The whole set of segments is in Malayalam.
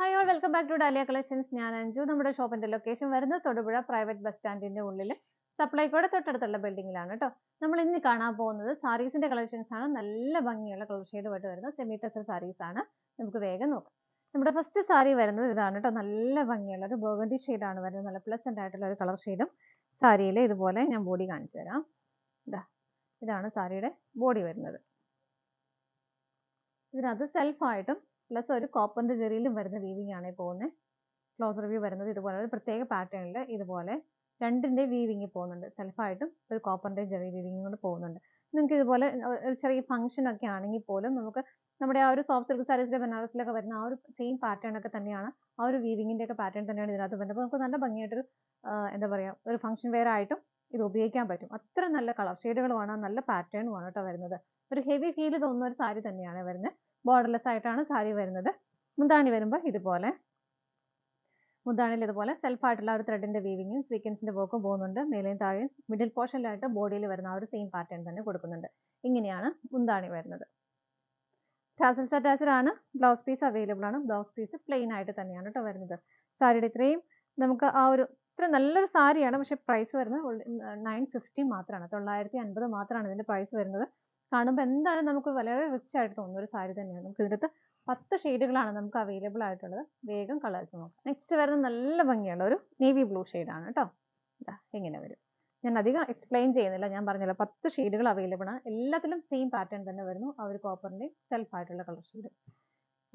hi all welcome back to Dahlia collections ഞാൻ അഞ്ജു നമ്മുടെ ഷോപ്പിന്റെ ലൊക്കേഷൻ വരുന്നത് തൊടുപുഴ പ്രൈവറ്റ് ബസ് സ്റ്റാൻഡിന്റെ ഉള്ളിൽ സപ്ലൈക്കോടെ തൊട്ടടുത്തുള്ള ബിൽഡിങ്ങിലാണ് കേട്ടോ നമ്മൾ ഇന്ന് കാണാൻ പോകുന്നത് സാരീസിന്റെ കളക്ഷൻസ് ആണ് നല്ല ഭംഗിയുള്ള കളർ ഷെയ്ഡുമായിട്ട് വരുന്ന സെമി ടെസർ സാരീസ് ആണ് നമുക്ക് വേഗം നോക്കാം നമ്മുടെ ഫസ്റ്റ് സാരി വരുന്നത് ഇതാണ് കേട്ടോ നല്ല ഭംഗിയുള്ള ഒരു ബോഗണ്ടി ആണ് വരുന്നത് നല്ല പ്ലസന്റ് ആയിട്ടുള്ള ഒരു കളർ ഷെയ്ഡും സാരിയിൽ ഇതുപോലെ ഞാൻ ബോഡി കാണിച്ചു തരാം ഇതാ ഇതാണ് സാരിയുടെ ബോഡി വരുന്നത് ഇതിനകത്ത് സെൽഫായിട്ടും പ്ലസ് ഒരു കോപ്പറിന്റെ ജെറിയിലും വരുന്ന വീവിംഗ് ആണ് പോകുന്നത് ക്ലോസർ വ്യൂ വരുന്നത് ഇതുപോലെ ഒരു പ്രത്യേക പാറ്റേണിൽ ഇതുപോലെ രണ്ടിൻ്റെ വീവിങ് പോകുന്നുണ്ട് സെൽഫായിട്ടും ഒരു കോപ്പറിൻ്റെ ചെറിയ വീവിങ് കൊണ്ട് പോകുന്നുണ്ട് നിങ്ങൾക്ക് ഇതുപോലെ ഒരു ചെറിയ ഫംഗ്ഷൻ ഒക്കെ ആണെങ്കിൽ പോലും നമുക്ക് നമ്മുടെ ആ ഒരു സോഫ്റ്റ് സിൽക്ക് സാരീസിലെ ബനാറസിലൊക്കെ വരുന്ന ആ ഒരു സെയിം പാറ്റേൺ ഒക്കെ തന്നെയാണ് ആ ഒരു വീവിങ്ങിൻ്റെ ഒക്കെ പാറ്റേൺ തന്നെയാണ് ഇതിനകത്ത് വരുന്നത് അപ്പോൾ നമുക്ക് നല്ല ഭംഗിയായിട്ടൊരു എന്താ പറയുക ഒരു ഫംഗ്ഷൻ വെയർ ആയിട്ടും ഇത് ഉപയോഗിക്കാൻ പറ്റും അത്ര നല്ല കളർ ഷെയ്ഡുകളുമാണ് നല്ല പാറ്റേണുമാണ് കേട്ടോ വരുന്നത് ഒരു ഹെവി ഫീൽ തോന്നുന്ന ഒരു സാരി തന്നെയാണ് വരുന്നത് ബോർഡർലെസ് ആയിട്ടാണ് സാരി വരുന്നത് മുന്താണി വരുമ്പോൾ ഇതുപോലെ മുന്താണിയിൽ ഇതുപോലെ സെൽഫായിട്ടുള്ള ഒരു ത്രെഡിൻ്റെ വീവിങ്ങും സ്വീക്കൻസിൻ്റെ വർക്കും പോകുന്നുണ്ട് മേലെയും താഴെയും മിഡിൽ പോർഷനിലായിട്ട് ബോഡിയിൽ വരുന്ന ആ ഒരു സെയിം പാറ്റേൺ തന്നെ കൊടുക്കുന്നുണ്ട് ഇങ്ങനെയാണ് മുന്താണി വരുന്നത് ടാസൽ അറ്റാച്ച്ഡ് ആണ് ബ്ലൗസ് പീസ് അവൈലബിൾ ആണ് ബ്ലൗസ് പീസ് പ്ലെയിൻ ആയിട്ട് തന്നെയാണ് കേട്ടോ വരുന്നത് സാരിയുടെ ഇത്രയും നമുക്ക് ആ ഒരു ഇത്ര നല്ലൊരു സാരിയാണ് പക്ഷെ പ്രൈസ് വരുന്നത് നയൻ ഫിഫ്റ്റി മാത്രമാണ് തൊള്ളായിരത്തി അൻപത് മാത്രമാണ് ഇതിൻ്റെ പ്രൈസ് വരുന്നത് കാണുമ്പോൾ എന്താണ് നമുക്ക് വളരെ റിച്ച് ആയിട്ട് തോന്നുന്ന ഒരു സാരി തന്നെയാണ് നമുക്ക് ഇതിനകത്ത് പത്ത് ഷെയ്ഡുകളാണ് നമുക്ക് അവൈലബിൾ ആയിട്ടുള്ളത് വേഗം കളേഴ്സ് നോക്കാം നെക്സ്റ്റ് വരുന്ന നല്ല ഭംഗിയുള്ള ഒരു നേവി ബ്ലൂ ഷെയ്ഡാണ് കേട്ടോ ഇതാ എങ്ങനെ വരും ഞാൻ അധികം എക്സ്പ്ലെയിൻ ചെയ്യുന്നില്ല ഞാൻ പറഞ്ഞില്ല പത്ത് ഷെയ്ഡുകൾ അവൈലബിൾ ആണ് എല്ലാത്തിലും സെയിം പാറ്റേൺ തന്നെ വരുന്നു ആ ഒരു കോപ്പറിന്റെ സെൽഫ് ആയിട്ടുള്ള കളർ ഷെയ്ഡ്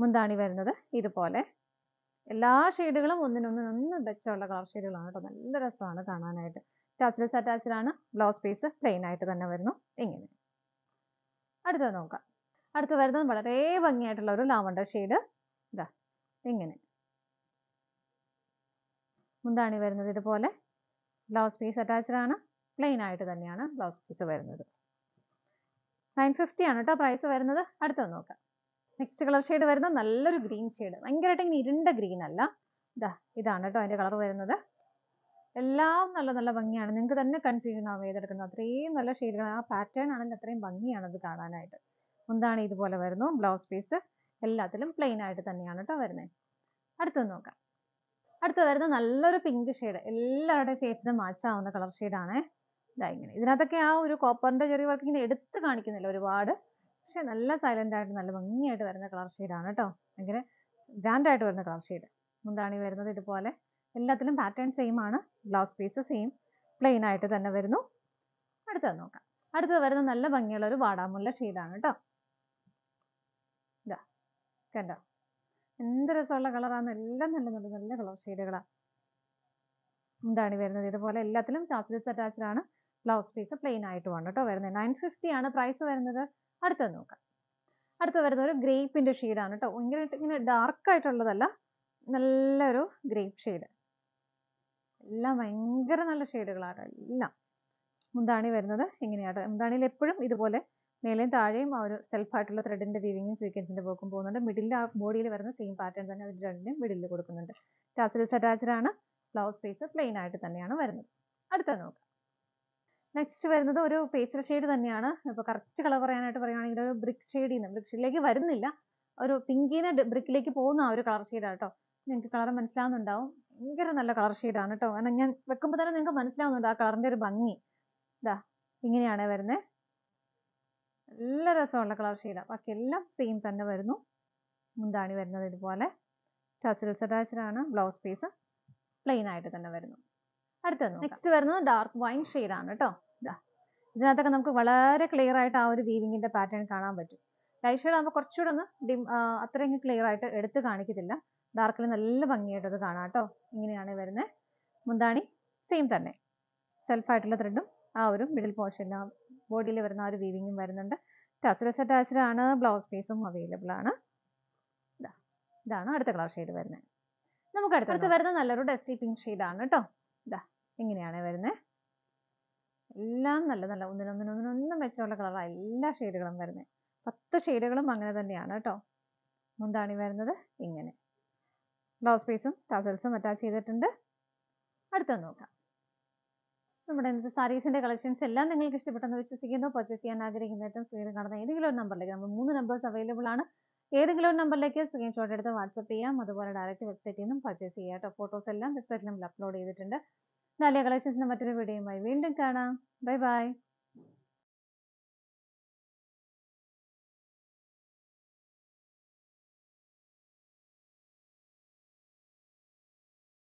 മുന്താണി വരുന്നത് ഇതുപോലെ എല്ലാ ഷെയ്ഡുകളും ഒന്ന് മെച്ചമുള്ള കളർ ഷെയ്ഡുകളാണ് കേട്ടോ നല്ല രസമാണ് കാണാനായിട്ട് ടാച്ചിൽസ് അറ്റാച്ചിലാണ് ബ്ലൗസ് പീസ് പ്ലെയിൻ ആയിട്ട് തന്നെ വരുന്നു ഇങ്ങനെ അടുത്തത് നോക്കാം അടുത്ത് വരുന്നത് വളരെ ഭംഗിയായിട്ടുള്ള ഒരു ലാവണ്ടർ ഷെയ്ഡ് ഇതാ ഇങ്ങനെ മുന്താണി വരുന്നത് ഇതുപോലെ ബ്ലൗസ് പീസ് അറ്റാച്ച്ഡ് ആണ് പ്ലെയിൻ ആയിട്ട് തന്നെയാണ് ബ്ലൗസ് പീസ് വരുന്നത് നയൻ ഫിഫ്റ്റി ആണ് കേട്ടോ പ്രൈസ് വരുന്നത് അടുത്തത് നോക്കാം നെക്സ്റ്റ് കളർ ഷെയ്ഡ് വരുന്നത് നല്ലൊരു ഗ്രീൻ ഷെയ്ഡ് ഭയങ്കരമായിട്ട് ഇങ്ങനെ ഇരുണ്ട ഗ്രീൻ അല്ല ഇതാ ഇതാണ് കേട്ടോ അതിൻ്റെ കളർ വരുന്നത് എല്ലാം നല്ല നല്ല ഭംഗിയാണ് നിങ്ങൾക്ക് തന്നെ കൺഫ്യൂഷൻ ആവും ഏതെടുക്കുന്നത് അത്രയും നല്ല ഷെയ്ഡുകളാണ് ആ പാറ്റേൺ ആണെങ്കിൽ അത്രയും ഭംഗിയാണ് അത് കാണാനായിട്ട് മുന്താണി ഇതുപോലെ വരുന്നു ബ്ലൗസ് പീസ് എല്ലാത്തിലും പ്ലെയിൻ ആയിട്ട് തന്നെയാണ് കേട്ടോ വരുന്നത് അടുത്തത് നോക്കാം അടുത്ത വരുന്ന നല്ലൊരു പിങ്ക് ഷെയ്ഡ് എല്ലാവരുടെയും ഫേസിന് മാച്ചാവുന്ന കളർ ഷെയ്ഡാണ് ഇതാ ഇങ്ങനെ ഇതിനകത്തൊക്കെ ആ ഒരു കോപ്പറിന്റെ ചെറിയ വർക്ക് ഇങ്ങനെ എടുത്ത് കാണിക്കുന്നില്ല ഒരുപാട് പക്ഷെ നല്ല സൈലന്റ് ആയിട്ട് നല്ല ഭംഗിയായിട്ട് വരുന്ന കളർ ഷെയ്ഡാണ് കേട്ടോ ഭയങ്കര ഗ്രാൻഡ് ആയിട്ട് വരുന്ന കളർ ഷെയ്ഡ് മുന്താണി വരുന്നത് ഇതുപോലെ എല്ലാത്തിലും പാറ്റേൺ സെയിം ആണ് ബ്ലൗസ് പീസ് സെയിം പ്ലെയിൻ ആയിട്ട് തന്നെ വരുന്നു അടുത്തത് നോക്കാം അടുത്തത് വരുന്ന നല്ല ഭംഗിയുള്ള ഒരു വാടാമുല്ല ഷെയ്ഡാണ് കേട്ടോ ഇതാ കണ്ടോ എന്ത് രസമുള്ള കളറാണ് എല്ലാം നല്ല നല്ല നല്ല കളർ ഷെയ്ഡുകളാണ് എന്താണ് വരുന്നത് ഇതുപോലെ എല്ലാത്തിലും ചാർജസ് അറ്റാച്ച്ഡ് ആണ് ബ്ലൗസ് പീസ് പ്ലെയിൻ വേണം കേട്ടോ വരുന്നത് നയൻ ഫിഫ്റ്റി ആണ് പ്രൈസ് വരുന്നത് അടുത്തത് നോക്കാം അടുത്ത് വരുന്ന ഒരു ഗ്രേപ്പിന്റെ ഷെയ്ഡാണ് കേട്ടോ ഭയങ്കരമായിട്ട് ഇങ്ങനെ ഡാർക്ക് ആയിട്ടുള്ളതല്ല നല്ലൊരു ഗ്രേപ്പ് ഷെയ്ഡ് എല്ലാം ഭയങ്കര നല്ല ഷെയ്ഡുകളാണ് എല്ലാം മുന്താണി വരുന്നത് ഇങ്ങനെയാണ് മുന്താണിയിൽ എപ്പോഴും ഇതുപോലെ മേലെയും താഴെയും ആ ഒരു സെൽഫായിട്ടുള്ള ത്രെഡിൻ്റെ വീവിങ്ങും സ്വീക്വൻസിൻ്റെ വർക്കും പോകുന്നുണ്ട് മിഡിൽ ആ ബോഡിയിൽ വരുന്ന സെയിം പാറ്റേൺ തന്നെ അവർ രണ്ടിനും മിഡിൽ കൊടുക്കുന്നുണ്ട് ടാസിൽസ് അറ്റാച്ച്ഡ് ആണ് ബ്ലൗസ് പീസ് പ്ലെയിൻ ആയിട്ട് തന്നെയാണ് വരുന്നത് അടുത്തത് നോക്കാം നെക്സ്റ്റ് വരുന്നത് ഒരു പേസ്റ്റൽ ഷെയ്ഡ് തന്നെയാണ് ഇപ്പോൾ കറക്റ്റ് കളർ പറയാനായിട്ട് പറയുകയാണെങ്കിൽ ഒരു ബ്രിക്ക് ഷെയ്ഡ് ചെയ്യുന്ന ബ്രിക്ക് ഷെയ്ഡിലേക്ക് വരുന്നില്ല ഒരു പിങ്കിന്ന് ബ്രിക്കിലേക്ക് പോകുന്ന ആ ഒരു കളർ ഷെയ്ഡാണ് കേട്ടോ നിങ്ങൾക്ക് കളർ മനസ്സിലാവുന്നുണ്ടാവും ഭയങ്കര നല്ല കളർ ഷെയ്ഡാണ് കേട്ടോ കാരണം ഞാൻ വെക്കുമ്പോൾ തന്നെ നിങ്ങൾക്ക് മനസ്സിലാവുന്നുണ്ട് ആ കളറിൻ്റെ ഒരു ഭംഗി ഇതാ ഇങ്ങനെയാണ് വരുന്നത് നല്ല രസമുള്ള കളർ ഷെയ്ഡാണ് ബാക്കി എല്ലാം സെയിം തന്നെ വരുന്നു മുന്താണി വരുന്നത് ഇതുപോലെ ടസിൽസ് അറ്റാച്ചഡാണ് ബ്ലൗസ് പീസ് പ്ലെയിൻ ആയിട്ട് തന്നെ വരുന്നു അടുത്തത് നെക്സ്റ്റ് വരുന്നത് ഡാർക്ക് വൈൻ ഷെയ്ഡാണ് കേട്ടോ ഇതാ ഇതിനകത്തൊക്കെ നമുക്ക് വളരെ ക്ലിയർ ആയിട്ട് ആ ഒരു വീവിങ്ങിൻ്റെ പാറ്റേൺ കാണാൻ പറ്റും ലൈറ്റ് ഷെയ്ഡ് ആകുമ്പോൾ കുറച്ചുകൂടെ ഒന്ന് ഡിം അത്രയും ക്ലിയർ ആയിട്ട് എടുത്ത് കാണിക്കത്തില്ല ഡാർക്കിൽ നല്ല ഭംഗിയായിട്ടത് കാണാം കേട്ടോ ഇങ്ങനെയാണ് വരുന്നത് മുന്താണി സെയിം തന്നെ സെൽഫായിട്ടുള്ള ത്രെഡും ആ ഒരു മിഡിൽ പോർഷൻ ബോഡിയിൽ വരുന്ന ആ ഒരു വീവിങ്ങും വരുന്നുണ്ട് ടച്ചറസ് അറ്റാച്ച്ഡ് ആണ് ബ്ലൗസ് പീസും അവൈലബിൾ ആണ് ഇതാണ് അടുത്ത കളർ ഷെയ്ഡ് വരുന്നത് നമുക്ക് അടുത്തടുത്ത് വരുന്ന നല്ലൊരു ഡസ്റ്റി പിങ്ക് ഷെയ്ഡാണ് കേട്ടോ ഇതാ ഇങ്ങനെയാണ് വരുന്നത് എല്ലാം നല്ല നല്ല ഒന്നിനൊന്നിനൊന്നിനൊന്നും മെച്ചമുള്ള കളറാണ് എല്ലാ ഷെയ്ഡുകളും വരുന്നത് പത്ത് ഷെയ്ഡുകളും അങ്ങനെ തന്നെയാണ് കേട്ടോ മുന്താണി വരുന്നത് ഇങ്ങനെ ബ്ലൗസ് സ്പേസും ടസൽസും അറ്റാച്ച് ചെയ്തിട്ടുണ്ട് അടുത്തത് നോക്കാം നമ്മുടെ ഇന്നത്തെ സാരീസിൻ്റെ കളക്ഷൻസ് എല്ലാം നിങ്ങൾക്ക് ഇഷ്ടപ്പെട്ടെന്ന് വിശ്വസിക്കുന്നു പർച്ചേസ് ചെയ്യാൻ ആഗ്രഹിക്കുന്ന ഏറ്റവും സ്ക്രീനിൽ കാണുന്ന ഏതെങ്കിലും ഒരു നമ്പറിലേക്ക് നമ്മൾ മൂന്ന് നമ്പേഴ്സ് അവൈലബിൾ ആണ് ഏതെങ്കിലും ഒരു നമ്പറിലേക്ക് സ്ക്രീൻഷോട്ട് എടുത്ത് വാട്സപ്പ് ചെയ്യാം അതുപോലെ ഡയറക്റ്റ് വെബ്സൈറ്റിൽ നിന്നും പർച്ചേസ് ചെയ്യാം കേട്ടോ ഫോട്ടോസ് എല്ലാം വെബ്സൈറ്റിലും അപ്ലോഡ് ചെയ്തിട്ടുണ്ട് നല്ല കളക്ഷൻസിന് മറ്റൊരു വീഡിയോയുമായി വീണ്ടും കാണാം ബൈ ബൈ